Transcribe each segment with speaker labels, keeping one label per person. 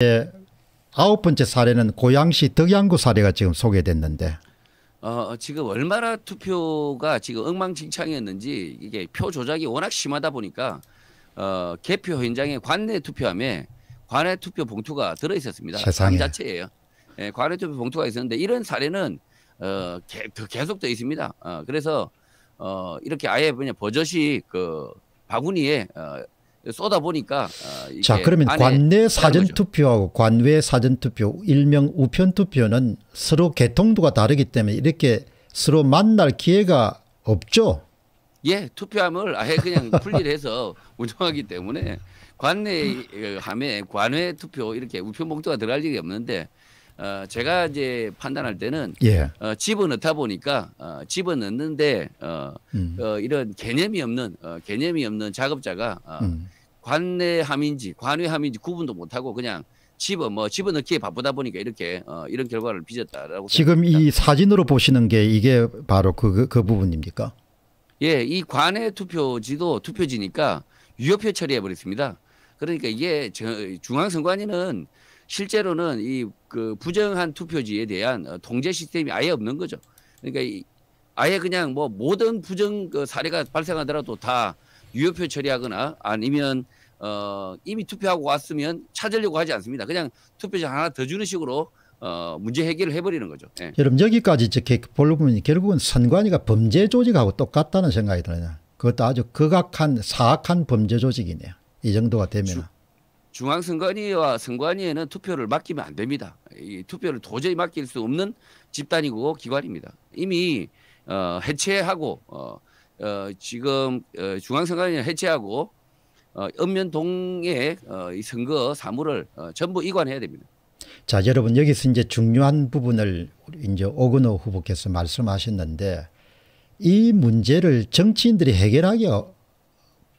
Speaker 1: 예, 아홉 번째 사례는 고양시 덕양구 사례가 지금 소개됐는데
Speaker 2: 어, 어, 지금 얼마나 투표가 지금 엉망진창이었는지 이게 표 조작이 워낙 심하다 보니까 어, 개표 현장에 관내 투표함에 관내 투표 봉투가 들어 있었습니다. 세상 자체예요. 예, 관내 투표 봉투가 있었는데 이런 사례는 어, 개, 그 계속돼 있습니다. 어, 그래서 어, 이렇게 아예 그냥 버젓이 그 바구니에 어, 쏟아 보니까 어, 자 그러면 관내 사전
Speaker 1: 투표하고 관외 사전 투표 일명 우편 투표는 서로 개통도가 다르기 때문에 이렇게 서로 만날 기회가 없죠.
Speaker 2: 예, 투표함을 아예 그냥 분리해서 운영하기 때문에 관내 그 함에 관외 투표 이렇게 우편 봉투가 들어갈 일이 없는데 어, 제가 이제 판단할 때는 예. 어, 집어넣다 보니까 어, 집어넣는데 어, 음. 어, 이런 개념이 없는 어, 개념이 없는 작업자가 어, 음. 관내함인지 관외함인지 구분도 못하고 그냥 집어 뭐 집어넣기에 바쁘다 보니까 이렇게 어, 이런 결과를 빚었다라고 지금 생각합니다.
Speaker 1: 이 사진으로 보시는 게 이게 바로 그그 그, 그 부분입니까?
Speaker 2: 예, 이 관외 투표지도 투표지니까 유효표 처리해 버렸습니다. 그러니까 이게 중앙선관위는 실제로는 이 그 부정한 투표지에 대한 어, 통제 시스템이 아예 없는 거죠. 그러니까 이 아예 그냥 뭐 모든 부정 그 사례가 발생하더라도 다 유효표 처리하거나 아니면 어, 이미 투표하고 왔으면 찾으려고 하지 않습니다. 그냥 투표자 하나 더 주는 식으로 어, 문제 해결을 해버리는 거죠. 예.
Speaker 1: 여러분 여기까지 이제 보면 결국은 선관위가 범죄 조직하고 똑같다는 생각이 드네요. 그것도 아주 극악한 사악한 범죄 조직이네요. 이 정도가 되면.
Speaker 2: 중앙선관위와 선관위에는 투표를 맡기면 안 됩니다. 이 투표를 도저히 맡길 수 없는 집단이고 기관입니다. 이미 어, 해체하고 어, 어, 지금 어, 중앙선관위는 해체하고 어, 읍면동의 어, 선거 사무를 어, 전부 이관해야 됩니다.
Speaker 1: 자, 여러분 여기서 이제 중요한 부분을 이제 오근호 후보께서 말씀하셨는데 이 문제를 정치인들이 해결하기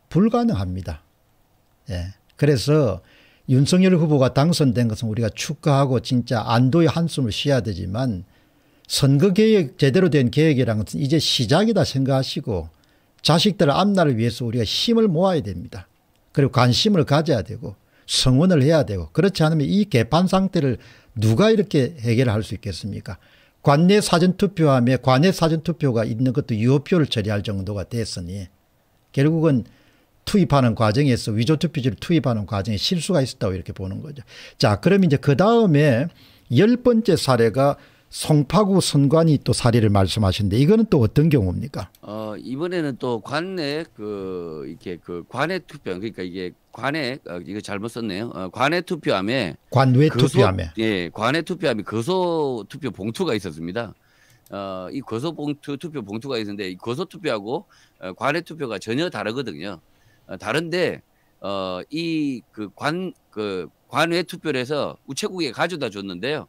Speaker 1: 불가능합니다. 예. 그래서 윤석열 후보가 당선된 것은 우리가 축하하고 진짜 안도의 한숨을 쉬어야 되지만 선거개혁 제대로 된개혁이라 것은 이제 시작이다 생각하시고 자식들 앞날을 위해서 우리가 힘을 모아야 됩니다. 그리고 관심을 가져야 되고 성원을 해야 되고 그렇지 않으면 이 개판 상태를 누가 이렇게 해결할 수 있겠습니까? 관내 사전투표함에 관내 사전투표가 있는 것도 유효표를 처리할 정도가 됐으니 결국은 투입하는 과정에서 위조투표지를 투입하는 과정에 실수가 있었다고 이렇게 보는 거죠. 자 그럼 이제 그 다음에 열 번째 사례가 송파구 선관이 또 사례를 말씀하셨는데 이거는 또 어떤 경우입니까?
Speaker 2: 어 이번에는 또 관내 그 이렇게 그 관외 투표 그러니까 이게 관외 어, 이거 잘못 썼네요. 어, 관외 투표함에
Speaker 1: 관외 투표함에
Speaker 2: 예 관외 투표함에 거소 투표 봉투가 있었습니다. 어이 거소 봉투 투표 봉투가 있는데 이 거소 투표하고 어, 관외 투표가 전혀 다르거든요. 어, 다른데 어이 그 관그 그 관외 투표를 해서 우체국에 가져다 줬는데요.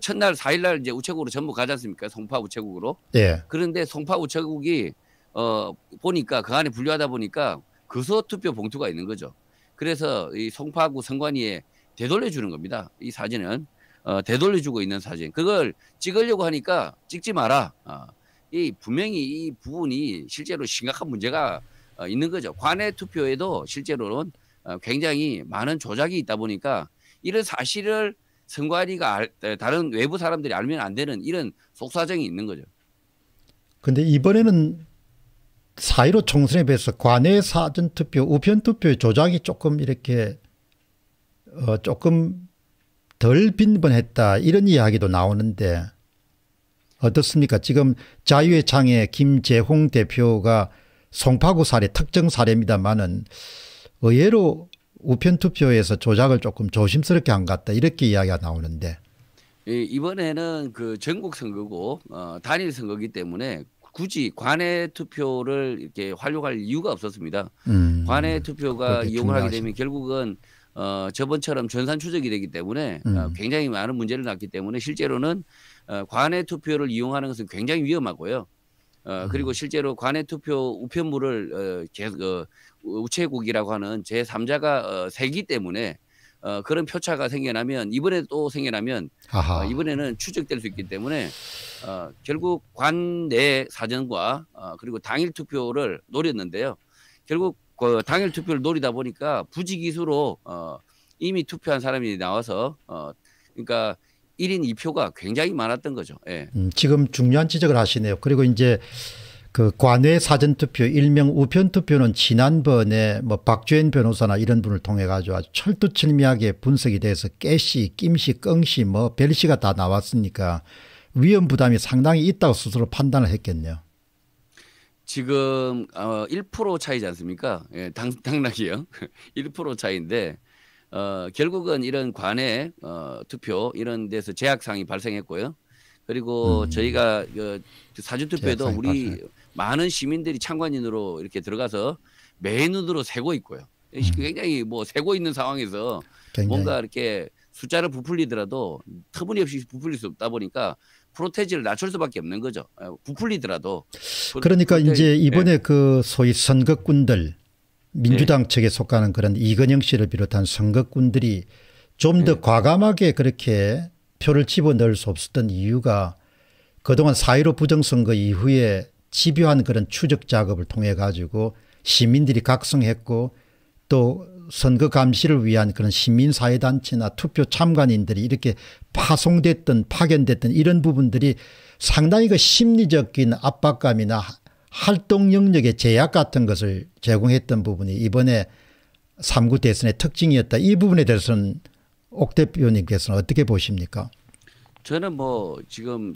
Speaker 2: 첫날 4일날 이제 우체국으로 전부 가지 않습니까? 송파 우체국으로. 예. 그런데 송파 우체국이 어 보니까 그 안에 분류하다 보니까 그 소 투표 봉투가 있는 거죠. 그래서 이 송파구 선관위에 되돌려 주는 겁니다. 이 사진은 어 되돌려 주고 있는 사진. 그걸 찍으려고 하니까 찍지 마라. 어, 이 분명히 이 부분이 실제로 심각한 문제가 어, 있는 거죠. 관외 투표에도 실제로는 어, 굉장히 많은 조작이 있다 보니까 이런 사실을 선관위가 알, 다른 외부 사람들이 알면 안 되는 이런 속사정이 있는 거죠.
Speaker 1: 근데 이번에는 사이로 총선에 비해서 관외 사전투표, 우편투표의 조작이 조금 이렇게 어, 조금 덜 빈번했다 이런 이야기도 나오는데 어떻습니까? 지금 자유의 창에 김재홍 대표가 송파구 사례 특정 사례입니다만은 의외로 우편 투표에서 조작을 조금 조심스럽게 한것 같다 이렇게 이야기가 나오는데
Speaker 2: 예, 이번에는 그 전국 선거고 어, 단일 선거기 때문에 굳이 관외 투표를 이렇게 활용할 이유가 없었습니다. 음, 관외 투표가 이용을 하게 되면 결국은 어, 저번처럼 전산 추적이 되기 때문에 어, 음. 어, 굉장히 많은 문제를 낳기 때문에 실제로는 어, 관외 투표를 이용하는 것은 굉장히 위험하고요. 어, 그리고 음. 실제로 관외 투표 우편물을 어, 개, 어, 우체국이라고 하는 제3자가 어, 세기 때문에 어, 그런 표차가 생겨나면 이번에 또 생겨나면 어, 이번에는 추적될 수 있기 때문에 어, 결국 관내 사전과 어, 그리고 당일 투표를 노렸는데요. 결국 그 당일 투표를 노리다 보니까 부지기수로 어, 이미 투표한 사람이 나와서 어, 그러니까 일인이표가 굉장히 많았던 거죠. 예.
Speaker 1: 음, 지금 중요한 지적을 하시네요. 그리고 이제 그 관외 사전투표 일명 우편투표는 지난번에 뭐 박주현 변호사나 이런 분을 통해 가지고 아주 철두철미하게 분석이 돼서 깨시 낌시 끙시 뭐 별시가 다 나왔으니까 위험 부담이 상당히 있다고 스스로 판단을 했겠네요.
Speaker 2: 지금 어, 1% 차이지 않습니까? 예, 당, 당락이요. 1% 차이인데 어, 결국은 이런 관외 어, 투표 이런 데서 제약상이 발생했고요. 그리고 음. 저희가 그 사전투표에도 우리 발생. 많은 시민들이 참관인으로 이렇게 들어가서 맨눈으로 세고 있고요. 음. 굉장히 뭐 세고 있는 상황에서 굉장히. 뭔가 이렇게 숫자를 부풀리더라도 터무니없이 부풀릴 수 없다 보니까 프로테지를 낮출 수밖에 없는 거죠. 아, 부풀리더라도. 그 그러니까 프로테 이제 이번에 네.
Speaker 1: 그 소위 선거꾼들 민주당 네. 측에 속하는 그런 이건영 씨를 비롯한 선거꾼들이 좀더 네. 예. 과감하게 그렇게 표를 집어넣을 수 없었던 이유가 그동안 사1로 부정선거 이후에 집요한 그런 추적 작업을 통해 가지고 시민들이 각성했고 또 선거 감시를 위한 그런 시민사회단체나 투표 참관인들이 이렇게 파송됐던 파견됐던 이런 부분들이 상당히 그 심리적인 압박감이나 활동 영역의 제약 같은 것을 제공했던 부분이 이번에 3구 대선의 특징이었다. 이 부분에 대해서는 옥 대표님께서는 어떻게 보십니까?
Speaker 2: 저는 뭐 지금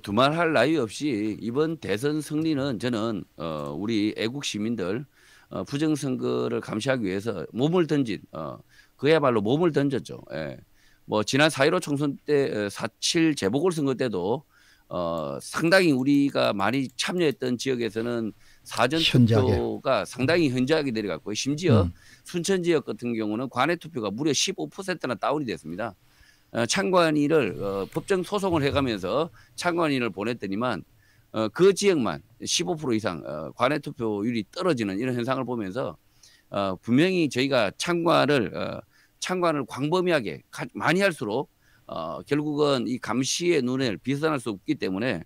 Speaker 2: 두말할 나위 없이 이번 대선 승리는 저는 어, 우리 애국 시민들 어, 부정선거를 감시하기 위해서 몸을 던진 어, 그야말로 몸을 던졌죠. 예. 뭐 지난 사일오 총선 때 4.7 어, 재보궐선거 때도 어, 상당히 우리가 많이 참여했던 지역에서는 사전 현저하게. 투표가 상당히 현저하게 내려갔고 심지어 음. 순천 지역 같은 경우는 관외 투표가 무려 15%나 다운이 됐습니다. 어, 창관위를 어, 법정 소송을 해가면서 창관위를 보냈더니만 어, 그 지역만 15% 이상 어, 관외 투표율이 떨어지는 이런 현상을 보면서 어, 분명히 저희가 창관을 어, 창관을 광범위하게 가, 많이 할수록 어, 결국은 이 감시의 눈을 비산할 수 없기 때문에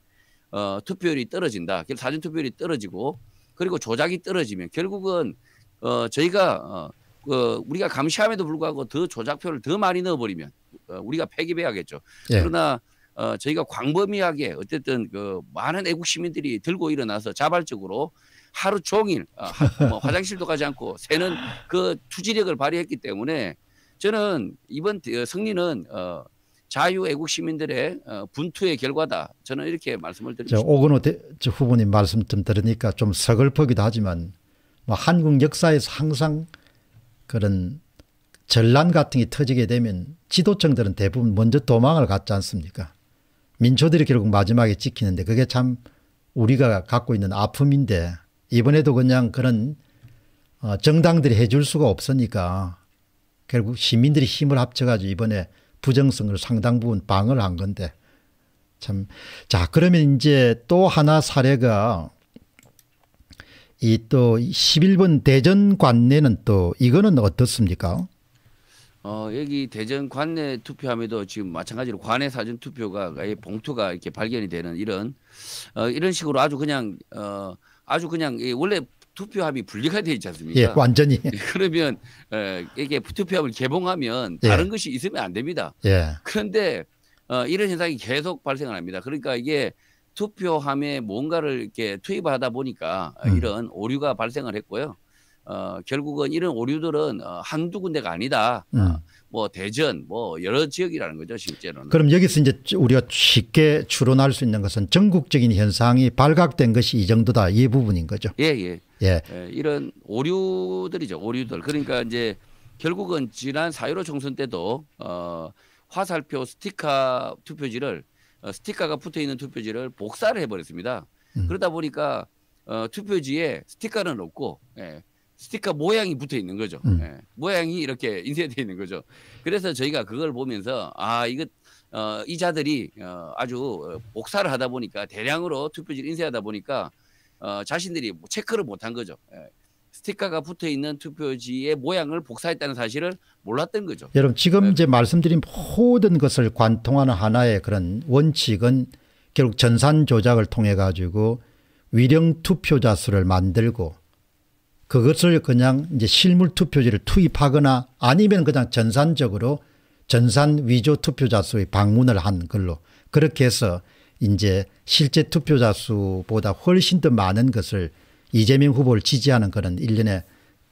Speaker 2: 어, 투표율이 떨어진다. 사전 투표율이 떨어지고 그리고 조작이 떨어지면 결국은 어, 저희가 어, 어, 우리가 감시함에도 불구하고 더 조작표를 더 많이 넣어버리면 어, 우리가 폐기해야겠죠. 예. 그러나 어, 저희가 광범위하게 어쨌든 그 많은 애국 시민들이 들고 일어나서 자발적으로 하루 종일 어, 뭐 화장실도 가지 않고 새는 그 투지력을 발휘했기 때문에 저는 이번 어, 승리는 어, 자유 애국 시민들의 어, 분투의 결과다. 저는 이렇게 말씀을 드립니다. 오건호
Speaker 1: 대, 후보님 말씀 좀 들으니까 좀 서글프기도 하지만 뭐 한국 역사에서 항상 그런 전란 같은 게 터지게 되면 지도층들은 대부분 먼저 도망을 갔지 않습니까? 민초들이 결국 마지막에 지키는데 그게 참 우리가 갖고 있는 아픔인데 이번에도 그냥 그런 어, 정당들이 해줄 수가 없으니까 결국 시민들이 힘을 합쳐가지고 이번에 부정성을 상당 부분 방어한 건데 참 자 그러면 이제 또 하나 사례가 이 또 11번 대전 관내는 또 이거는 어떻습니까?
Speaker 2: 어, 여기 대전 관내 투표함에도 지금 마찬가지로 관내 사전 투표가 아예 봉투가 이렇게 발견이 되는 이런 어, 이런 식으로 아주 그냥 어, 아주 그냥 원래 투표함이 분리가 돼 있지 않습니까? 예, 완전히. 그러면 어, 이게 투표함을 개봉하면 예. 다른 것이 있으면 안 됩니다. 예. 그런데 어, 이런 현상이 계속 발생을 합니다. 그러니까 이게 투표함에 뭔가를 이렇게 투입하다 보니까 음. 이런 오류가 발생을 했고요. 어, 결국은 이런 오류들은 어, 한두 군데가 아니다. 음. 뭐 대전 뭐 여러 지역이라는 거죠 실제로는. 그럼 여기서 이제
Speaker 1: 우리가 쉽게 추론할 수 있는 것은 전국적인 현상이 발각된 것이 이 정도다 이 부분인 거죠.
Speaker 2: 예예. 예. 예. 예. 이런 오류들이죠 오류들. 그러니까 이제 결국은 지난 사유로 총선 때도 어, 화살표 스티커 투표지를 어, 스티커가 붙어 있는 투표지를 복사를 해버렸습니다. 음. 그러다 보니까 어, 투표지에 스티커는 없고 예, 스티커 모양이 붙어 있는 거죠. 음. 예. 모양이 이렇게 인쇄되어 있는 거죠. 그래서 저희가 그걸 보면서 아 이거 어, 이자들이 어, 아주 복사를 하다 보니까 대량으로 투표지를 인쇄하다 보니까 어, 자신들이 뭐 체크를 못한 거죠. 예. 스티커가 붙어 있는 투표지의 모양을 복사했다는 사실을 몰랐던 거죠. 여러분
Speaker 1: 지금 네. 이제 말씀드린 모든 것을 관통하는 하나의 그런 원칙은 결국 전산 조작을 통해 가지고 위령 투표자 수를 만들고 그것을 그냥 이제 실물 투표지를 투입하거나 아니면 그냥 전산적으로 전산 위조 투표자 수의 방문을 한 걸로 그렇게 해서 이제 실제 투표자 수보다 훨씬 더 많은 것을 이재명 후보를 지지하는 그런 일련의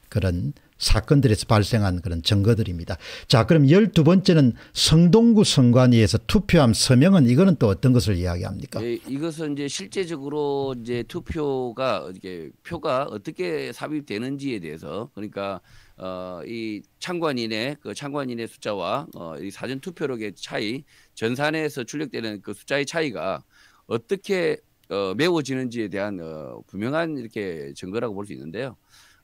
Speaker 1: 그런 사건들에서 발생한 그런 증거들입니다. 자 그럼 열두 번째는 성동구 선관위에서 투표함 서명은 이거는 또 어떤 것을 이야기합니까?
Speaker 2: 네, 이것은 이제 실제적으로 이제 투표가 이게 표가 어떻게 삽입되는지에 대해서 그러니까 어, 이 창관인의 그 창관인의 숫자와 어, 이 사전 투표력의 차이, 전산에서 출력되는 그 숫자의 차이가 어떻게 어, 메워지는지에 대한 어, 분명한 이렇게 증거라고 볼 수 있는데요.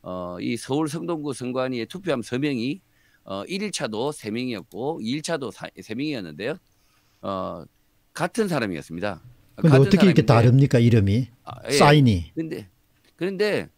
Speaker 2: 어, 이 서울 성동구 선관위에 투표함 서명이 어, 1일차도 3명이었고 2일차도 4, 3명이었는데요. 어, 같은 사람이었습니다. 근데 같은 어떻게 이렇게
Speaker 1: 다릅니까 이름이? 아, 예. 사인이.
Speaker 2: 근데 그런데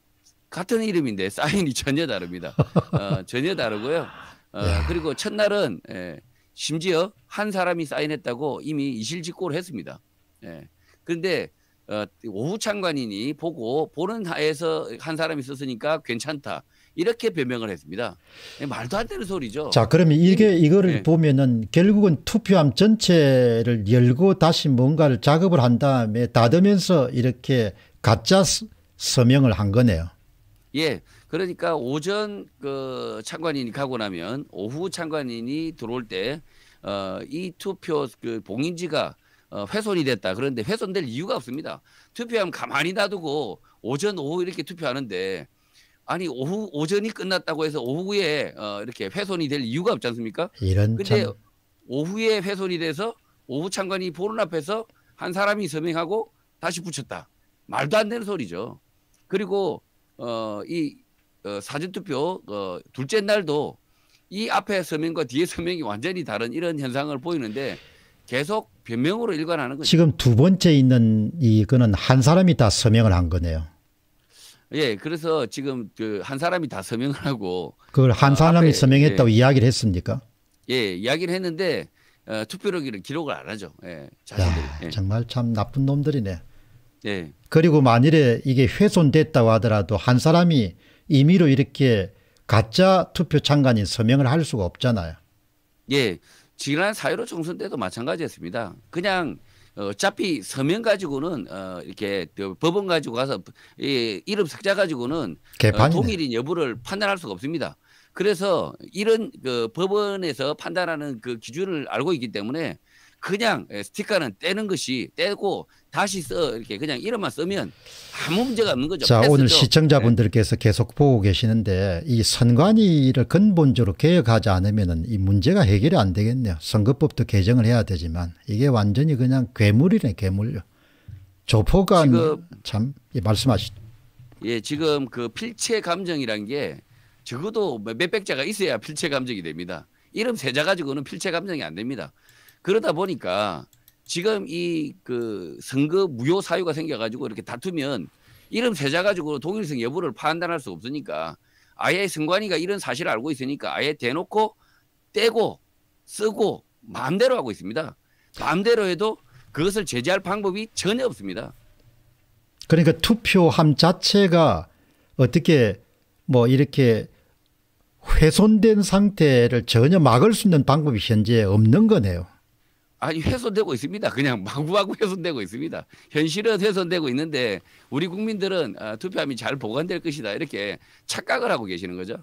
Speaker 2: 같은 이름인데 사인이 전혀 다릅니다. 어, 전혀 다르고요. 어, 그리고 첫날은 예, 심지어 한 사람이 사인했다고 이미 이실직고를 했습니다. 예. 그런데 어, 오후 참관인이 보고 보는 하에서 한 사람이 있었으니까 괜찮다. 이렇게 변명을 했습니다. 예, 말도 안 되는 소리죠. 자, 그러면
Speaker 1: 이게 예. 이거를 네. 보면은 결국은 투표함 전체를 열고 다시 뭔가를 작업을 한 다음에 닫으면서 이렇게 가짜 서명을 한 거네요.
Speaker 2: 예. 그러니까 오전 그 참관인이 가고 나면 오후 참관인이 들어올 때 어, 투표 그 봉인지가 어, 훼손이 됐다. 그런데 훼손될 이유가 없습니다. 투표하면 가만히 놔두고 오전 오후 이렇게 투표하는데 아니 오후 오전이 끝났다고 해서 오후에 어, 이렇게 훼손이 될 이유가 없지 않습니까? 이런 근데 참... 오후에 훼손이 돼서 오후 참관이 보른 앞에서 한 사람이 서명하고 다시 붙였다. 말도 안 되는 소리죠. 그리고 어, 이 어, 사전투표 어, 둘째 날도 이 앞에 서명과 뒤에 서명이 완전히 다른 이런 현상을 보이는데 계속 변명으로 일관하는 거죠. 지금
Speaker 1: 두 번째 있는 이거는 한 사람이 다 서명을 한 거네요.
Speaker 2: 예, 그래서 지금 그 한 사람이 다 서명을 하고
Speaker 1: 그걸 한 어, 사람이 어, 서명했다고 예, 이야기를 했습니까?
Speaker 2: 예, 이야기를 했는데 어, 투표력을 기록을 안 하죠. 예,
Speaker 1: 자신들이. 야, 예. 정말 참 나쁜 놈들이네. 예. 그리고 만일에 이게 훼손됐다고 하더라도 한 사람이 임의로 이렇게 가짜 투표 참관인 서명을 할 수가 없잖아요.
Speaker 2: 예. 지난 사일오 총선 때도 마찬가지였습니다. 그냥 어차피 서면 가지고는 어 이렇게 법원 가지고 가서 이 이름 석자 가지고는 어 동일인 여부를 판단할 수가 없습니다. 그래서 이런 그 법원에서 판단하는 그 기준을 알고 있기 때문에 그냥 예, 스티커는 떼는 것이 떼고 다시 써 이렇게 그냥 이름만 쓰면 아무 문제가 없는 거죠. 자 패스죠. 오늘
Speaker 1: 시청자분들께서 계속 보고 계시는데 이 선관위를 근본적으로 개혁하지 않으면 이 문제가 해결이 안 되겠네요. 선거법도 개정을 해야 되지만 이게 완전히 그냥 괴물이네 괴물요. 조포가 참 예, 말씀하시죠.
Speaker 2: 예 지금 그 필체 감정이란 게 적어도 몇백 자가 있어야 필체 감정이 됩니다. 이름 세자 가지고는 필체 감정이 안 됩니다. 그러다 보니까 지금 이 그 선거 무효 사유가 생겨가지고 이렇게 다투면 이름 세자 가지고 동일성 여부를 판단할 수 없으니까 아예 승관이가 이런 사실을 알고 있으니까 아예 대놓고 떼고 쓰고 마음대로 하고 있습니다. 마음대로 해도 그것을 제재할 방법이 전혀 없습니다.
Speaker 1: 그러니까 투표함 자체가 어떻게 뭐 이렇게 훼손된 상태를 전혀 막을 수 있는 방법이 현재 없는
Speaker 2: 거네요. 아니 훼손되고 있습니다. 그냥 마구마구 훼손되고 있습니다. 현실은 훼손되고 있는데 우리 국민들은 아, 투표함이 잘 보관될 것이다 이렇게 착각을 하고 계시는 거죠.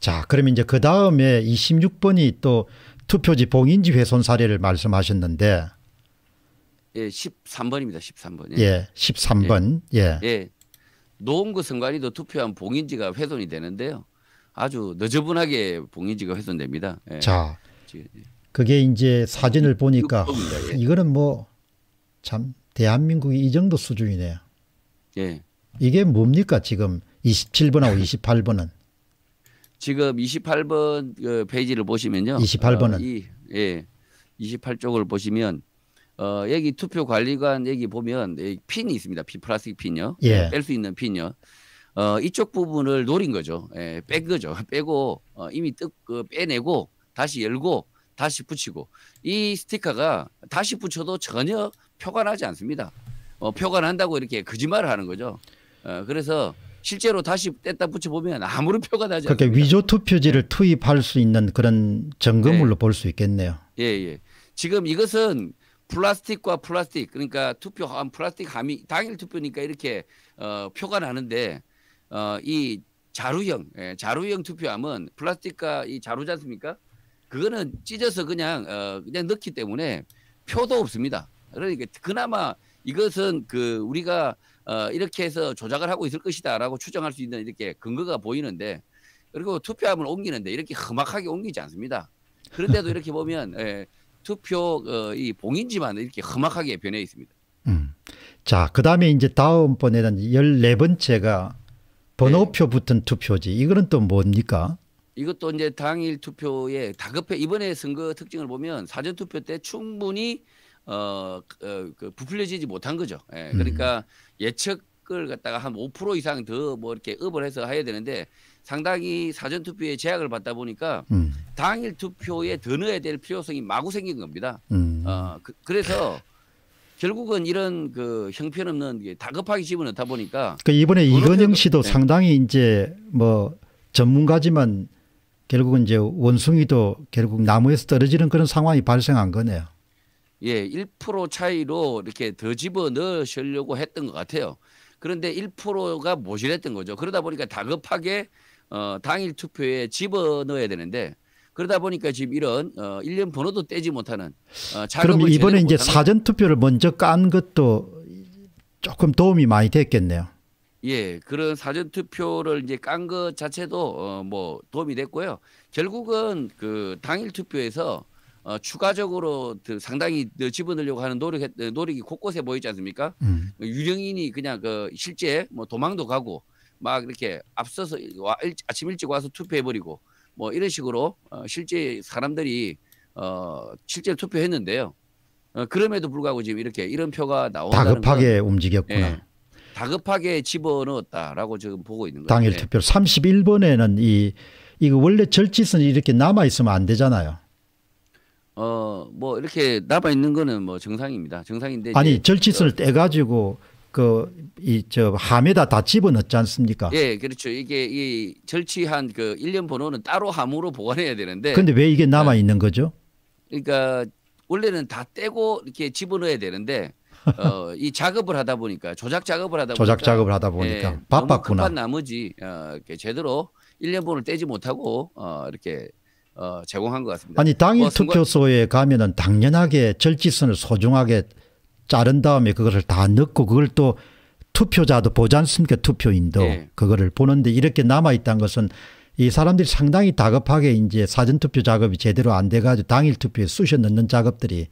Speaker 1: 자, 그러 이제 그 다음에 26번이 또 투표지 봉인지 훼손 사례를 말씀하셨는데
Speaker 2: 예, 13번입니다. 13번. 예, 예
Speaker 1: 13번. 예.
Speaker 2: 예. 예. 노원구 선관위도 투표한 봉인지가 훼손이 되는데요. 아주 너저분하게 봉인지가 훼손됩니다. 예. 자, 예, 예.
Speaker 1: 그게 이제 사진을 보니까 예. 이거는 뭐 참 대한민국이 이 정도 수준이네요. 예. 이게 뭡니까 지금 27번하고 28번은?
Speaker 2: 지금 28번 그 페이지를 보시면요. 28번은 어, 이, 예. 28쪽을 보시면 어, 여기 투표 관리관 여기 보면 여기 핀이 있습니다. 핀 플라스틱 핀요. 예. 뺄수 있는 핀요. 어, 이쪽 부분을 노린 거죠. 예, 뺀 거죠. 빼고 어, 이미 뜯 그 빼내고 다시 열고 다시 붙이고 이 스티커가 다시 붙여도 전혀 표가 나지 않습니다. 어, 표가 난다고 이렇게 거짓말을 하는 거죠. 어, 그래서 실제로 다시 뗐다 붙여보면 아무런 표가 나지 않습니다. 그렇게 위조
Speaker 1: 투표지를 투입할 수 있는 그런 증거물로 네. 볼수 있겠네요.
Speaker 2: 예, 예. 지금 이것은 플라스틱과 플라스틱 그러니까 투표함 아, 플라스틱 함이 당일 투표니까 이렇게 어, 표가 나는데 어, 이 자루형 예, 자루형 투표함은 플라스틱과 이 자루지 않습니까? 그거는 찢어서 그냥 어 그냥 넣기 때문에 표도 없습니다. 그러니까 그나마 이것은 그 우리가 어 이렇게 해서 조작을 하고 있을 것이다라고 추정할 수 있는 이렇게 근거가 보이는데 그리고 투표함을 옮기는데 이렇게 험악하게 옮기지 않습니다. 그런데도 이렇게 보면 예, 투표 어, 이 봉인지만 이렇게 험악하게 변해 있습니다. 음.
Speaker 1: 자, 그다음에 이제 다음번에는 열네 번째가 네. 번호표 네. 붙은 투표지. 이거는 또 뭡니까?
Speaker 2: 이것도 이제 당일 투표에 다급해 이번에 선거 특징을 보면 사전 투표 때 충분히 어, 어그 부풀려지지 못한 거죠. 예. 음. 그러니까 예측을 갖다가 한 5% 이상 더 뭐 이렇게 업을 해서 해야 되는데 상당히 사전 투표에 제약을 받다 보니까 음. 당일 투표에 더 넣어야 될 필요성이 마구 생긴 겁니다. 음. 어, 그, 그래서 결국은 이런 그 형편없는 다급하게 집어넣다 보니까 그러니까 이번에 이건영 씨도 네.
Speaker 1: 상당히 이제 뭐 전문가지만 결국은 이제 원숭이도 결국 나무에서 떨어지는 그런 상황이 발생한 거네요.
Speaker 2: 예, 1% 차이로 이렇게 더 집어 넣으려고 했던 것 같아요. 그런데 1%가 모질했던 거죠. 그러다 보니까 다급하게 어, 당일 투표에 집어 넣어야 되는데 그러다 보니까 지금 이런 어, 1년 번호도 떼지 못하는 어, 그럼 이번에 이제 사전
Speaker 1: 투표를 먼저 깐 것도 조금 도움이 많이 됐겠네요.
Speaker 2: 예, 그런 사전 투표를 이제 깐 것 자체도 어, 뭐 도움이 됐고요. 결국은 그 당일 투표에서 어, 추가적으로 상당히 더 집어넣으려고 하는 노력 어, 노력이 곳곳에 보이지 않습니까? 음. 그 유령인이 그냥 그 실제 뭐 도망도 가고 막 이렇게 앞서서 와, 일, 아침 일찍 와서 투표해 버리고 뭐 이런 식으로 어, 실제 사람들이 어, 실제 투표했는데요. 어, 그럼에도 불구하고 지금 이렇게 이런 표가 나온다는 다급하게
Speaker 1: 움직였구나.
Speaker 2: 예. 다급하게 집어넣었다라고 지금 보고 있는 거예요. 당일 투표
Speaker 1: 31번에는 이 이거 원래 절지선이 이렇게 남아 있으면 안 되잖아요.
Speaker 2: 어뭐 이렇게 남아 있는 거는 뭐 정상입니다. 정상인데 아니 절지선을 어. 떼
Speaker 1: 가지고 그 이 저 함에다 다 집어넣지 않습니까?
Speaker 2: 예, 그렇죠. 이게 이 절취한 그 일련 번호는 따로 함으로 보관해야 되는데 근데
Speaker 1: 왜 이게 네. 남아 있는 거죠?
Speaker 2: 그러니까 원래는 다 떼고 이렇게 집어넣어야 되는데 어, 이 작업을 하다 보니까 조작 작업을 하다 조작 보니까 작업을 하다 보니까 예, 바빴구나. 급한 나머지 어, 이렇게 제대로 1년분을 떼지 못하고 어, 이렇게 어, 제공한 것 같습니다. 아니 당일 뭐, 투표소에
Speaker 1: 가면은 당연하게 절지선을 소중하게 자른 다음에 그것을 다 넣고 그걸 또 투표자도 보지 않습니까 투표인도 예. 그거를 보는데 이렇게 남아있다는 것은 이 사람들이 상당히 다급하게 이제 사전투표 작업이 제대로 안 돼가지고 당일 투표에 쑤셔 넣는 작업들이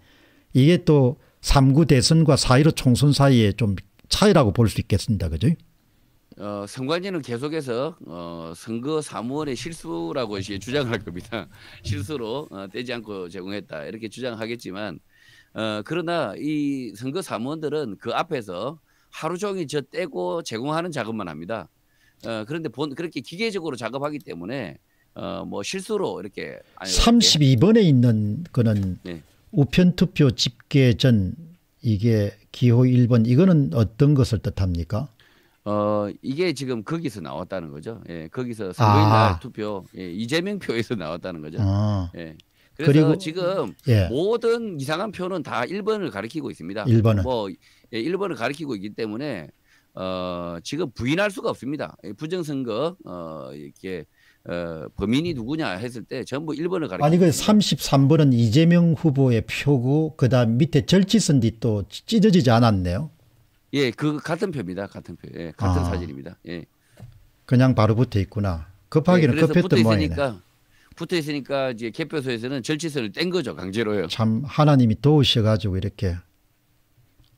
Speaker 1: 이게 또 3구 대선과 4.15 총선 사이에 좀 차이라고 볼 수 있겠습니다. 그죠?
Speaker 2: 어, 선관위는 계속해서 어, 선거 사무원의 실수라고 주장할 겁니다. 실수로 어, 떼지 않고 제공했다 이렇게 주장하겠지만 어, 그러나 이 선거 사무원들은 그 앞에서 하루 종일 저 떼고 제공하는 작업만 합니다. 어, 그런데 본, 그렇게 기계적으로 작업하기 때문에 어, 뭐 실수로 이렇게
Speaker 1: 32번에 있는 거는 네. 우편 투표 집계 전 이게 기호 1번 이거는 어떤 것을 뜻합니까?
Speaker 2: 어 이게 지금 거기서 나왔다는 거죠. 예, 거기서 선거인 아. 투표 예, 이재명 표에서 나왔다는 거죠. 아. 예. 그리고 지금 예. 모든 이상한 표는 다 1번을 가리키고 있습니다. 1번은 뭐 예, 1번을 가리키고 있기 때문에 어 지금 부인할 수가 없습니다. 예, 부정선거 어 이렇게 어, 범인이 누구냐 했을 때 전부 1번을 가르쳐. 아니 그
Speaker 1: 33번은 이재명 후보의 표고 그다음 밑에 절치선 뒤 또 찢어지지 않았네요.
Speaker 2: 예, 그 같은 표입니다. 같은 표. 예, 같은 아, 사진입니다. 예.
Speaker 1: 그냥 바로 붙어 있구나. 급하기는 예, 급했던 모양이네.
Speaker 2: 붙어 있으니까 이제 개표소에서는 절치선을 뗀 거죠 강제로요. 참
Speaker 1: 하나님이 도우셔가지고 이렇게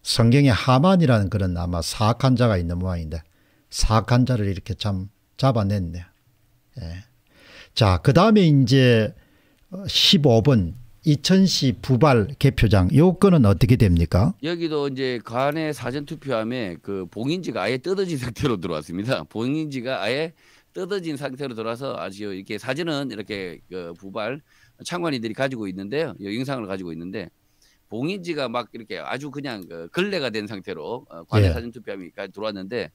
Speaker 1: 성경에 하만이라는 그런 아마 사악한 자가 있는 모양인데 사악한 자를 이렇게 참 잡아냈네. 예. 자, 그 다음에 이제 15번 이천시 부발 개표장 요건은 어떻게 됩니까?
Speaker 2: 여기도 이제 간의 사전 투표함에 그 봉인지가 아예 뜯어진 상태로 들어왔습니다. 봉인지가 아예 뜯어진 상태로 들어와서 아주 이렇게 사진은 이렇게 그 부발 창관이들이 가지고 있는데요. 영상을 가지고 있는데 봉인지가 막 이렇게 아주 그냥 그근래가된 상태로 어, 관내 예. 사전 투표함이 들어왔는데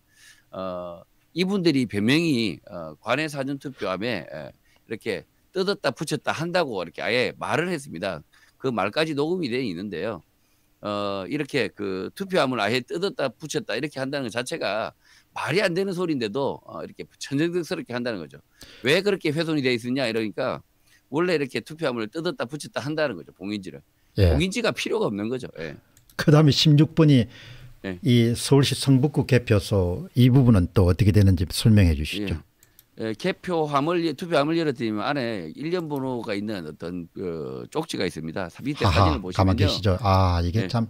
Speaker 2: 어 이분들이 변명이 어, 관외 사전 투표함에 예, 이렇게 뜯었다 붙였다 한다고 이렇게 아예 말을 했습니다. 그 말까지 녹음이 돼 있는데요. 어, 이렇게 그 투표함을 아예 뜯었다 붙였다 이렇게 한다는 것 자체가 말이 안 되는 소리인데도 어, 이렇게 천정덕스럽게 한다는 거죠. 왜 그렇게 훼손이 되어 있느냐 이러니까 원래 이렇게 투표함을 뜯었다 붙였다 한다는 거죠. 봉인지를. 예. 봉인지가 필요가 없는 거죠. 예.
Speaker 1: 그 다음에 16번이 예. 이 서울시 성북구 개표소 이 부분은 또 어떻게 되는지 설명해 주시죠. 예.
Speaker 2: 예 개표함을 투표함을 열어드리면 안에 일련 번호가 있는 어떤 그 쪽지가 있습니다. 밑에 아하, 사진을 보시면요. 가만 계시죠.
Speaker 1: 아 이게 예. 참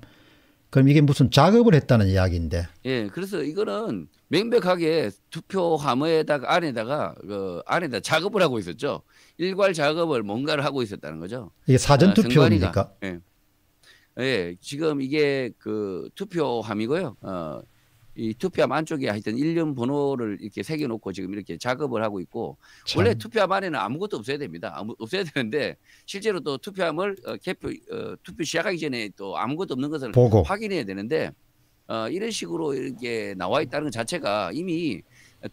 Speaker 1: 그럼 이게 무슨 작업을 했다는 이야기인데.
Speaker 2: 예, 그래서 이거는 명백하게 투표함에다가 안에다가 그 안에다 작업을 하고 있었죠. 일괄 작업을 뭔가를 하고 있었다는 거죠. 이게 사전 아, 투표입니까? 아, 예. 예, 지금 이게 그 투표함이고요. 어, 이 투표함 안쪽에 하여튼 일련 번호를 이렇게 새겨놓고 지금 이렇게 작업을 하고 있고 참. 원래 투표함 안에는 아무것도 없어야 됩니다. 아무 없어야 되는데 실제로 또 투표함을 어, 개표 어, 투표 시작하기 전에 또 아무것도 없는 것을 보고. 확인해야 되는데 어, 이런 식으로 이렇게 나와 있다는 것 자체가 이미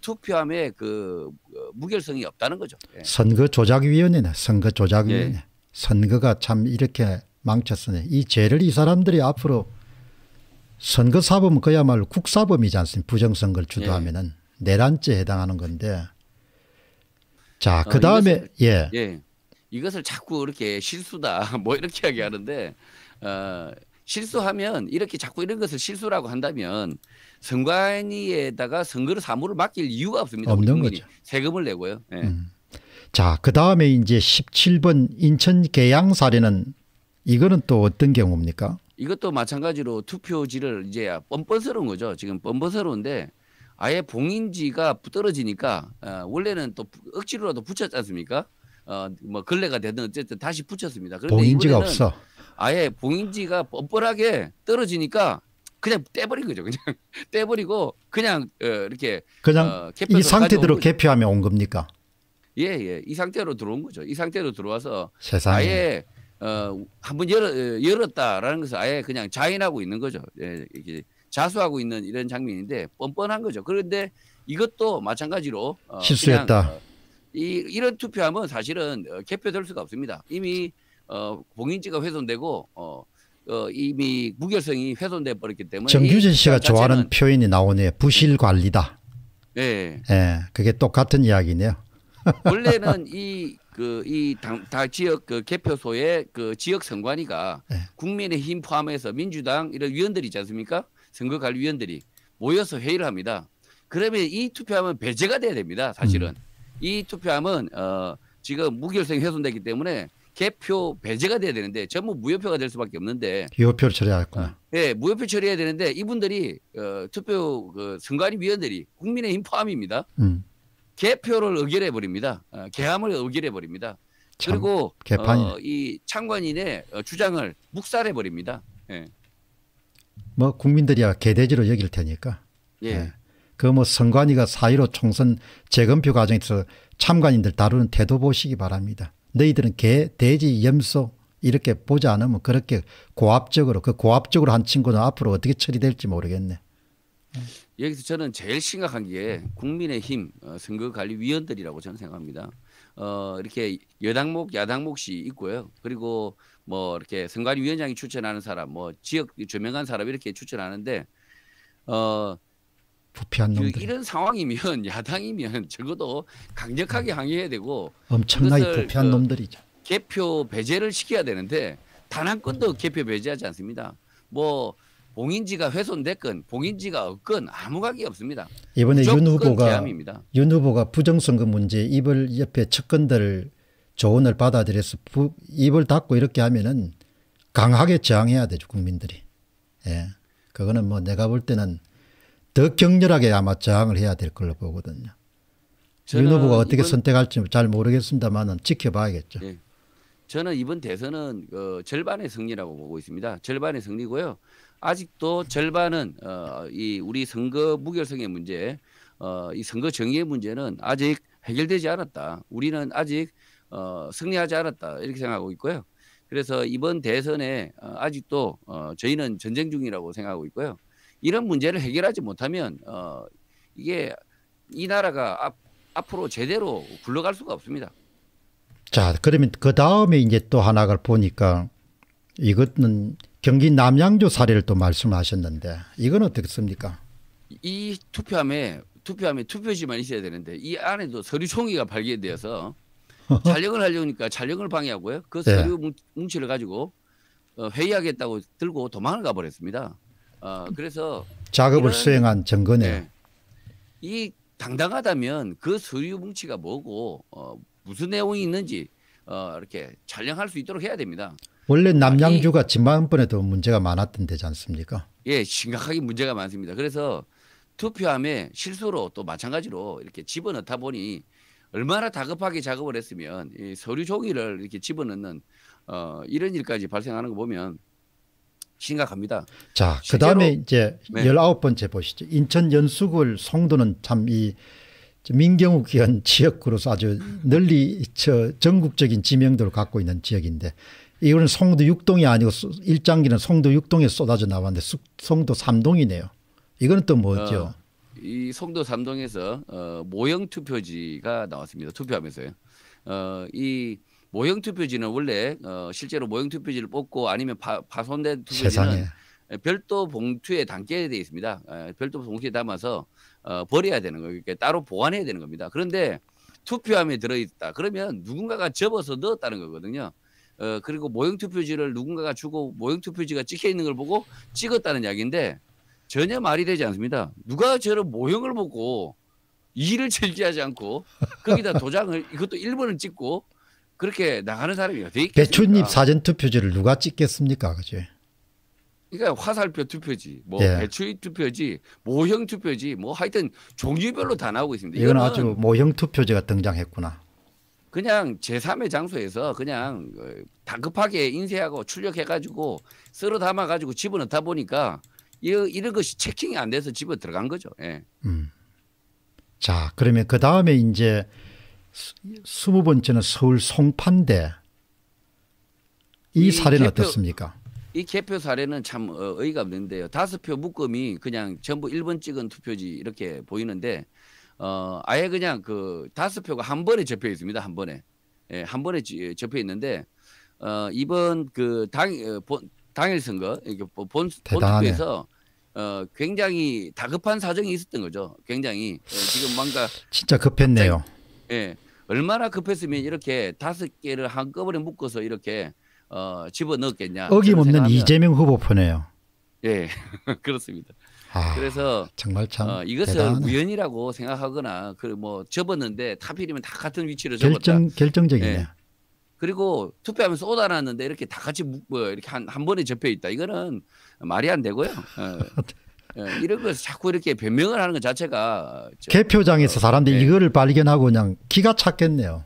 Speaker 2: 투표함에 그 어, 무결성이 없다는 거죠. 예. 선거
Speaker 1: 조작위원회네. 선거 조작위원회. 예. 선거가 참 이렇게 망쳤으니 이 죄를 이 사람들이 앞으로 선거사범은 그야말로 국사범이지 않습니까 부정선거를 주도하면은 예. 내란죄에 해당하는 건데 자 아, 그다음에 어, 예.
Speaker 2: 예 이것을 자꾸 이렇게 실수다 뭐 이렇게 이야기하는데 어, 실수하면 이렇게 자꾸 이런 것을 실수라고 한다면 선관위에다가 선거를 사무를 맡길 이유가 없습니다. 없는 거죠. 세금을 내고요. 예. 음.
Speaker 1: 자, 그 다음에 이제 17번 인천 개양 사례는 이거는 또 어떤 경우입니까?
Speaker 2: 이것도 마찬가지로 투표지를 이제 뻔뻔스러운 거죠. 지금 뻔뻔스러운데 아예 봉인지가 떨어지니까 어, 원래는 또 억지로라도 붙였지 않습니까? 어, 뭐 걸레가 되든 어쨌든 다시 붙였습니다. 그런데 봉인지가 없어. 아예 봉인지가 뻔뻔하게 떨어지니까 그냥 떼버린 거죠. 그냥 떼버리고 그냥 어, 이렇게 그냥 어, 이 상태대로
Speaker 1: 개표하면 온 겁니까?
Speaker 2: 예 예. 이 상태로 들어온 거죠. 이 상태로 들어와서 세상에. 아예 어, 한번 열어, 어, 열었다라는 것을 아예 그냥 자인하고 있는 거죠. 예, 이렇게 자수하고 있는 이런 장면인데 뻔뻔한 거죠. 그런데 이것도 마찬가지로 어, 실수했다. 그냥, 어, 이, 이런 투표하면 사실은 어, 개표될 수가 없습니다. 이미 어, 봉인지가 훼손되고 어, 어, 이미 무결성이 훼손돼 버렸기 때문에 정규진 씨가 좋아하는
Speaker 1: 표현이 나오네요. 네. 부실 관리다. 네. 예, 그게 똑같은 이야기네요.
Speaker 2: 원래는 이그 이다 당 지역 그 개표소의 그 지역 선관위가 네. 국민의힘 포함해서 민주당 이런 위원들이 있지 않습니까? 선거관리위원들이 모여서 회의를 합니다. 그러면 이 투표함은 배제가 돼야 됩니다. 사실은 음. 이 투표함은 어 지금 무결성 훼손되기 때문에 개표 배제가 돼야 되는데 전부 무효표가 될 수밖에 없는데
Speaker 1: 기호표를 처리했구나.
Speaker 2: 예, 네, 무효표 처리해야 되는데 이분들이 어 투표 그 선관위 위원들이 국민의힘 포함입니다. 음. 개표를 의결해 버립니다. 어, 개함을 의결해 버립니다. 그리고 어, 이 창관인의 어, 주장을 묵살해 버립니다. 예.
Speaker 1: 뭐 국민들이야 개돼지로 여길 테니까. 예. 예. 그뭐 선관위가 사일오 총선 재검표 과정에서 참관인들 다루는 태도 보시기 바랍니다. 너희들은 개, 돼지, 염소 이렇게 보지 않으면 그렇게 고압적으로 그 고압적으로 한 친구는 앞으로 어떻게 처리될지 모르겠네. 예.
Speaker 2: 여기서 저는 제일 심각한 게 국민의힘 어, 선거관리위원들이라고 저는 생각합니다. 어, 이렇게 여당목, 야당목이 있고요. 그리고 뭐 이렇게 선관위원장이 추천하는 사람, 뭐 지역 조명한 사람 이렇게 추천하는데 어, 부패한 그 놈들. 이런 상황이면 야당이면 적어도 강력하게 음. 항의해야 되고
Speaker 1: 엄청나게 부패한 그 놈들이죠.
Speaker 2: 개표 배제를 시켜야 되는데 단 한 건도 개표 배제하지 않습니다. 뭐 봉인지가 훼손됐건 봉인지가 없건 아무 관계 없습니다. 이번에 윤 후보가 제함입니다.
Speaker 1: 윤 후보가 부정선거 문제 입을 옆에 측근들 조언을 받아들여서 부, 입을 닫고 이렇게 하면은 강하게 저항해야 되죠 국민들이. 예, 그거는 뭐 내가 볼 때는 더 격렬하게 아마 저항을 해야 될 걸로 보거든요.
Speaker 2: 윤 후보가 어떻게
Speaker 1: 선택할지 잘 모르겠습니다만은 지켜봐야겠죠. 네.
Speaker 2: 저는 이번 대선은 어, 절반의 승리라고 보고 있습니다. 절반의 승리고요. 아직도 절반은 어, 이 우리 선거 무결성의 문제, 어, 이 선거 정의의 문제는 아직 해결되지 않았다. 우리는 아직 어, 승리하지 않았다 이렇게 생각하고 있고요. 그래서 이번 대선에 어, 아직도 어, 저희는 전쟁 중이라고 생각하고 있고요. 이런 문제를 해결하지 못하면 어, 이게 이 나라가 앞, 앞으로 제대로 굴러갈 수가 없습니다.
Speaker 1: 자, 그러면 그 다음에 이제 또 하나를 보니까 이것은 경기 남양주 사례를 또 말씀하셨는데 이건 어떻습니까?
Speaker 2: 이 투표함에 투표함에 투표지만 있어야 되는데 이 안에도 서류 종이가 발견되어서 촬영을 하려니까 촬영을 방해하고요. 그 예. 서류 네. 뭉치를 가지고 어, 회의하겠다고 들고 도망을 가버렸습니다. 어, 그래서
Speaker 1: 작업을 수행한 정근에
Speaker 2: 네. 예. 이 당당하다면 그 서류 뭉치가 뭐고 어, 무슨 내용이 있는지 어, 이렇게 촬영할 수 있도록 해야 됩니다.
Speaker 1: 원래 남양주가 지난번에도 문제가 많았던 데지 않습니까?
Speaker 2: 예, 심각하게 문제가 많습니다. 그래서 투표함에 실수로 또 마찬가지로 이렇게 집어넣다 보니 얼마나 다급하게 작업을 했으면 이 서류 종이를 이렇게 집어넣는 어, 이런 일까지 발생하는 거 보면 심각합니다.
Speaker 1: 자, 그 다음에 이제 네. 열아홉 번째 보시죠. 인천 연수구를 송도는 참 이 민경욱 의원 지역구로서 아주 널리 저 전국적인 지명도를 갖고 있는 지역인데 이거는 송도 6동이 아니고 일장기는 송도 6동에 쏟아져 나왔는데 송도 3동이네요. 이거는 또 뭐죠? 어,
Speaker 2: 이 송도 3동에서 어, 모형 투표지가 나왔습니다. 투표하면서요. 어, 이 모형 투표지는 원래 어, 실제로 모형 투표지를 뽑고 아니면 파, 파손된 투표지는 세상에. 별도 봉투에 담게 되 있습니다. 예, 별도 봉투에 담아서 어, 버려야 되는 거예요. 그러니까 따로 보관해야 되는 겁니다. 그런데 투표함에 들어있다. 그러면 누군가가 접어서 넣었다는 거거든요. 어, 그리고 모형 투표지를 누군가가 주고 모형 투표지가 찍혀 있는 걸 보고 찍었다는 이야기인데 전혀 말이 되지 않습니다. 누가 저런 모형을 보고 일을 즐기하지 않고 거기다 도장을 이것도 1번을 찍고 그렇게 나가는 사람이 어디 있겠습니까? 배추잎 사전
Speaker 1: 투표지를 누가 찍겠습니까? 그지?
Speaker 2: 그러니까 화살표 투표지, 뭐 예. 배추잎 투표지, 모형 투표지, 뭐 하여튼 종류별로 다 나오고 있습니다. 이건 아주
Speaker 1: 모형 투표지가 등장했구나.
Speaker 2: 그냥 제3의 장소에서 그냥 어, 다급하게 인쇄하고 출력해가지고 쓸어 담아가지고 집어넣다 보니까 이런, 이런 것이 체킹이 안 돼서 집어 들어간 거죠. 예. 음.
Speaker 1: 자, 그러면 그 다음에 이제 스무 번째는 서울 송판대
Speaker 2: 이, 사례는 개표, 어떻습니까? 이 개표 사례는 참어의의가 없는데요. 다섯 표 묶음이 그냥 전부 1번 찍은 투표지 이렇게 보이는데 어, 아예 그냥 그 다섯 표가 한 번에 접혀 있습니다. 한 번에. 예, 한 번에 예, 접혀 있는데 어, 이번 그 당, 어, 본, 당일 선거, 본, 본 투표에서 어, 굉장히 다급한 사정이 있었던 거죠. 굉장히 예, 지금 뭔가
Speaker 1: 진짜 급했네요.
Speaker 2: 예, 얼마나 급했으면 이렇게 다섯 개를 한꺼번에 묶어서 이렇게 어, 집어 넣었겠냐. 어김없는
Speaker 1: 이재명 후보 표네요.
Speaker 2: 예, 그렇습니다. 아, 그래서 정말 참 어, 이것을 대단하네. 우연이라고 생각하거나 그뭐 접었는데 타필이면 다 같은 위치로 접었다. 결정적이네. 네. 예. 그리고 투표하면서 쏟아놨는데 이렇게 다 같이 뭐 이렇게 한, 한 번에 접혀 있다. 이거는 말이 안 되고요. 어. 이런 걸 자꾸 이렇게 변명을 하는 것 자체가 개표장에서 사람들이
Speaker 1: 예. 이거를 발견하고 그냥 기가 찼겠네요.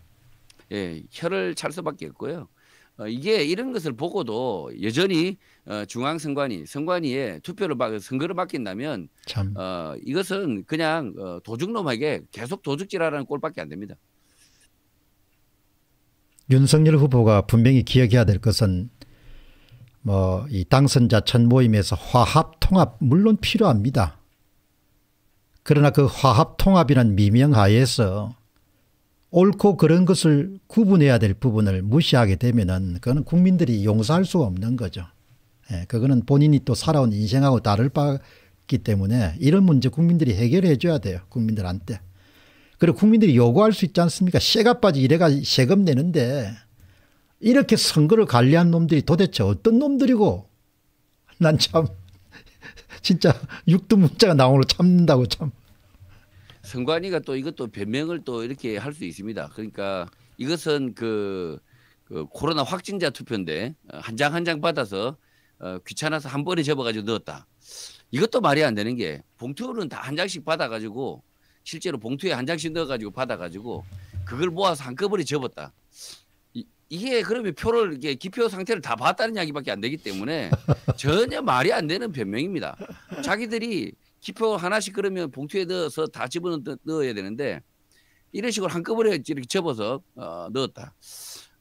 Speaker 2: 예, 혀를 찰 수밖에 없고요. 어, 이게 이런 것을 보고도 여전히 어, 중앙선관위, 선관위에 투표를 막, 선거를 맡긴다면 참. 어, 이것은 그냥 어, 도둑놈에게 계속 도둑질하라는 꼴밖에 안 됩니다.
Speaker 1: 윤석열 후보가 분명히 기억해야 될 것은 뭐 이 당선자 천 모임에서 화합 통합 물론 필요합니다. 그러나 그 화합 통합이란 미명하에서 옳고 그런 것을 구분해야 될 부분을 무시하게 되면은 그거는 국민들이 용서할 수 없는 거죠. 예, 그거는 본인이 또 살아온 인생하고 다를 바기 때문에 이런 문제 국민들이 해결해 줘야 돼요. 국민들한테. 그리고 국민들이 요구할 수 있지 않습니까? 세가빠지 이래가 세금 내는데 이렇게 선거를 관리한 놈들이 도대체 어떤 놈들이고 난 참 진짜 육두 문자가 나오는 참는다고 참.
Speaker 2: 선관위가 또 이것도 변명을 또 이렇게 할 수 있습니다. 그러니까 이것은 그, 그 코로나 확진자 투표인데 어, 한장 한 장 받아서 어, 귀찮아서 한 번에 접어가지고 넣었다. 이것도 말이 안 되는 게 봉투는 다 한 장씩 받아가지고 실제로 봉투에 한 장씩 넣어가지고 받아가지고 그걸 모아서 한꺼번에 접었다. 이게 그러면 표를 이렇게 기표 상태를 다 봤다는 이야기밖에 안 되기 때문에 전혀 말이 안 되는 변명입니다. 자기들이 기표 하나씩 그러면 봉투에 넣어서 다 집어넣어야 되는데 이런 식으로 한꺼번에 이렇게 접어서 어, 넣었다.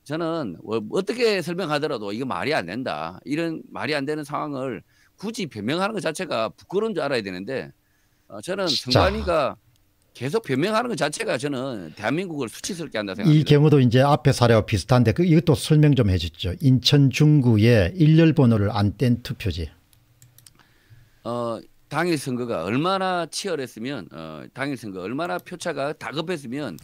Speaker 2: 저는 어, 어떻게 설명하더라도 이거 말이 안 된다. 이런 말이 안 되는 상황을 굳이 변명하는 것 자체가 부끄러운 줄 알아야 되는데 어, 저는 정관이가 계속 변명하는 것 자체가 저는 대한민국을 수치스럽게 한다 생각합니다. 이
Speaker 1: 경우도 이제 앞에 사례와 비슷한데 그 이것도 설명 좀 해주죠. 인천 중구에 일렬 번호를 안 뗀 투표지.
Speaker 2: 어 당일 선거가 얼마나 치열했으면 어, 당일 선거 얼마나 표차가 다급했으면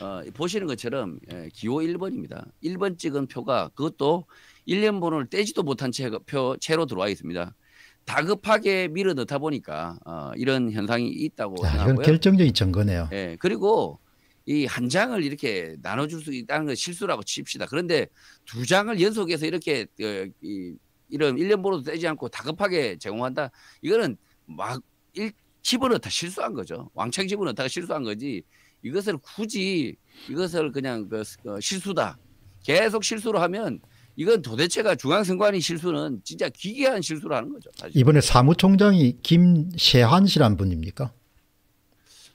Speaker 2: 어, 보시는 것처럼 예, 기호 1번입니다. 1번 찍은 표가 그것도 1년 번호를 떼지도 못한 채, 표 채로 들어와 있습니다. 다급하게 밀어 넣다 보니까 어, 이런 현상이 있다고 아, 이건
Speaker 1: 결정적인 증거네요.
Speaker 2: 예, 그리고 이 한 장을 이렇게 나눠줄 수 있다는 건 실수라고 칩시다. 그런데 두 장을 연속해서 이렇게 어, 이, 이런 1년 번호도 떼지 않고 다급하게 제공한다. 이거는 막 일, 집어넣다 실수한 거죠. 왕창 집어넣다가 실수한 거지. 이것을 굳이 이것을 그냥 그, 그 실수다. 계속 실수로 하면 이건 도대체가 중앙선관위 실수는 진짜 기괴한 실수를 하는 거죠. 사실. 이번에
Speaker 1: 사무총장이 김세환 씨란 분입니까?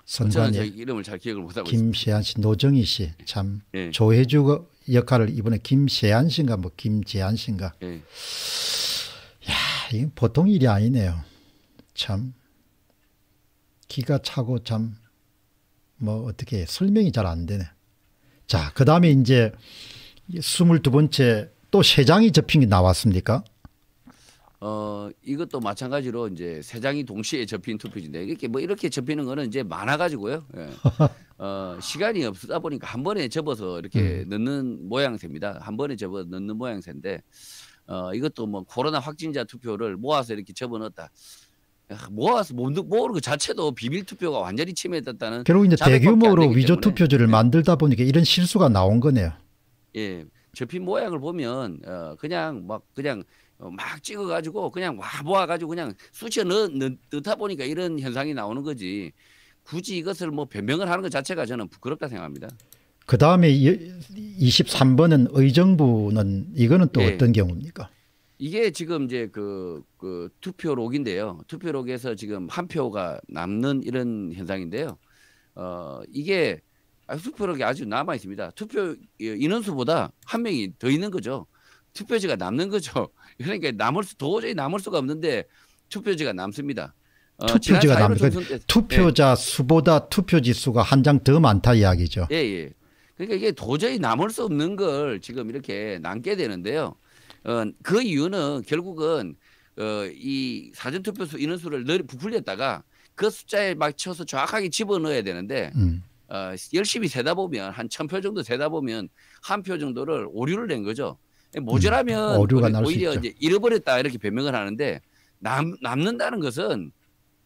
Speaker 1: 선관위 이름을 잘 기억을 못하고 김세환 씨, 노정희 씨, 참 네. 조혜주 역할을 이번에 김세환 씨인가 뭐 김재한 씨인가. 네. 야, 이건 보통 일이 아니네요. 참 기가 차고 참 뭐 어떻게 설명이 잘 안 되네. 자, 그 다음에 이제 22번째 또 세 장이 접힌 게 나왔습니까?
Speaker 2: 어 이것도 마찬가지로 이제 세 장이 동시에 접힌 투표지인데 이렇게 뭐 이렇게 접히는 거는 이제 많아가지고요. 예. 어 시간이 없다 보니까 한 번에 접어서 이렇게 음. 넣는 모양새입니다. 한 번에 접어 넣는 모양새인데 어 이것도 뭐 코로나 확진자 투표를 모아서 이렇게 접어 넣었다. 모아서 모르고 그 자체도 비밀 투표가 완전히 침해됐다는 결국 이제 대규모로 위조 투표지를
Speaker 1: 예. 만들다 보니까 이런 실수가 나온 거네요.
Speaker 2: 예, 저핀 모양을 보면 어 그냥 막 그냥 막 찍어가지고 그냥 와 모아가지고 그냥 수치에 넣, 넣, 넣다 보니까 이런 현상이 나오는 거지. 굳이 이것을 뭐 변명을 하는 것 자체가 저는 부끄럽다 생각합니다.
Speaker 1: 그 다음에 23번은 의정부는 이거는 또 예. 어떤 경우입니까?
Speaker 2: 이게 지금 이제 그, 그 투표록인데요. 투표록에서 지금 한 표가 남는 이런 현상인데요. 어, 이게 투표록이 아주 남아 있습니다. 투표 인원수보다 한 명이 더 있는 거죠. 투표지가 남는 거죠. 그러니까 남을 수 도저히 남을 수가 없는데 투표지가 남습니다. 어, 투표지가 남는 그 투표자 예.
Speaker 1: 수보다 투표지 수가 한 장 더 많다 이야기죠.
Speaker 2: 예, 예. 그러니까 이게 도저히 남을 수 없는 걸 지금 이렇게 남게 되는데요. 어, 그 이유는 결국은 어, 이 사전투표수 인원수를 늘 부풀렸다가 그 숫자에 맞춰서 정확하게 집어넣어야 되는데 음. 어, 열심히 세다 보면 한 천 표 정도 세다 보면 한 표 정도를 오류를 낸 거죠. 예, 모자라면 음, 오히려 이제 잃어버렸다 이렇게 변명을 하는데 남, 남는다는 것은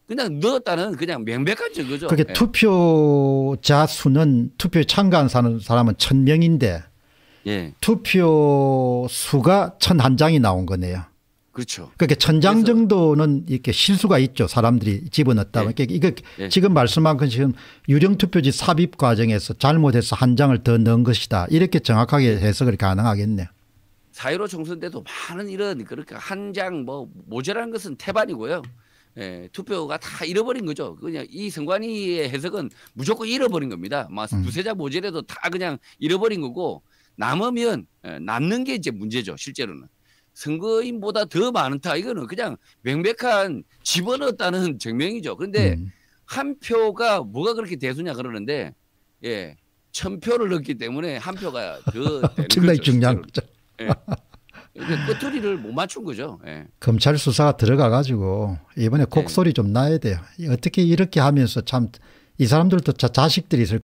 Speaker 2: 그냥 넣었다는 그냥 명백한 증거죠. 그게 예.
Speaker 1: 투표자 수는 투표에 참가한 사람은 천 명인데 예. 투표 수가 천 한 장이 나온 거네요. 그렇죠. 그러니 천장 정도는 이렇게 실수가 있죠. 사람들이 집어넣다. 예. 그러니까 이거 예. 예. 지금 말씀한 건 지금 유령투표지 삽입 과정에서 잘못해서 한 장을 더 넣은 것이다. 이렇게 정확하게 예. 해석을 가능하겠네요.
Speaker 2: 사일오 총선 때도 많은 이런 그러니한장뭐 모자란 것은 태반이고요. 예, 투표가 다 잃어버린 거죠. 그냥 이 선관위의 해석은 무조건 잃어버린 겁니다. 막 뭐 음. 두세 자 모자라도 다 그냥 잃어버린 거고 남으면 예, 남는 게 이제 문제죠. 실제로는. 선거인보다 더 많다. 이거는 그냥 명백한 집어넣었다는 증명이죠. 그런데 음. 한 표가 뭐가 그렇게 대수냐 그러는데 예. 천 표를 넣기 때문에 한 표가 더 엄청나게
Speaker 1: 중요한 예. 거죠.
Speaker 2: 예. 끝투리를 못 맞춘 거죠. 예.
Speaker 1: 검찰 수사가 들어가 가지고 이번에 예. 곡소리 예. 좀 나야 돼요. 어떻게 이렇게 하면서 참 이 사람들도 자, 자식들이 있을